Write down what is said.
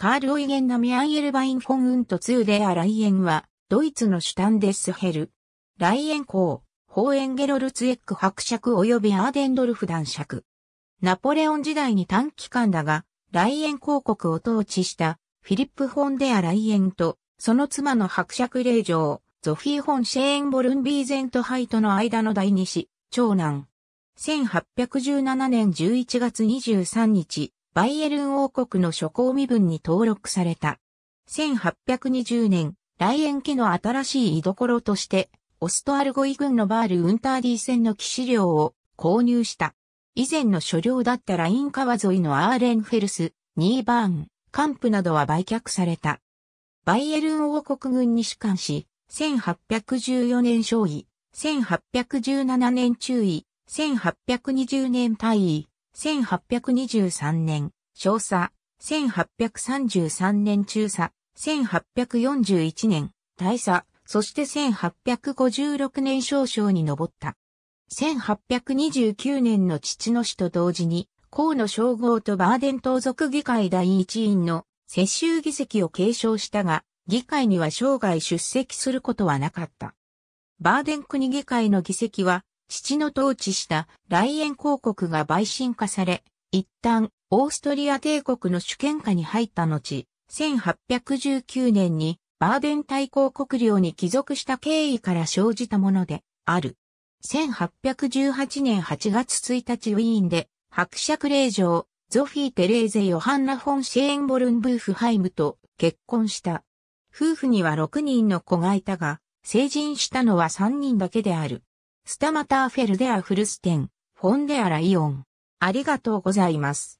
カール・オイゲン・ナミアン・エルバイン・フォン・ウントー・デアライエンは、ドイツのシュタンデスヘル。ライエン公、ホーエンゲロルツエック伯爵及びアーデンドルフ男爵。ナポレオン時代に短期間だが、ライエン公国を統治したフィリップ・フォン・デア・ライエンと、その妻の伯爵令嬢、ゾフィー・フォン・シェーン・ボルン・ビーゼント・ハイとの間の第二子、長男。1817年11月23日、バイエルン王国の諸侯身分に登録された。1820年、来園家の新しい居所として、オストアルゴイ軍のバール・ウンターディ戦の騎士領を購入した。以前の所領だったライン川沿いのアーレンフェルス、ニーバーン、カンプなどは売却された。バイエルン王国軍に主管し、1814年勝尉、1817年中尉、1820年大尉、1823年、少佐、1833年中佐、1841年、大佐、そして1856年少々に上った。1829年の父の死と同時に、河野称号とバーデン盗賊議会第一員の世襲議席を継承したが、議会には生涯出席することはなかった。バーデン国議会の議席は父の統治した来園公国が陪審化され、一旦オーストリア帝国の主権下に入った後、1819年にバーデン大公国領に帰属した経緯から生じたものである。1818年8月1日ウィーンで伯爵令嬢、ゾフィー・テレーゼ・ヨハンナ・フォン・シェーンボルン・ブーフハイムと結婚した。夫婦には6人の子がいたが、成人したのは3人だけである。スタマターフェルデアフルステン、フォンデアライオン。ありがとうございます。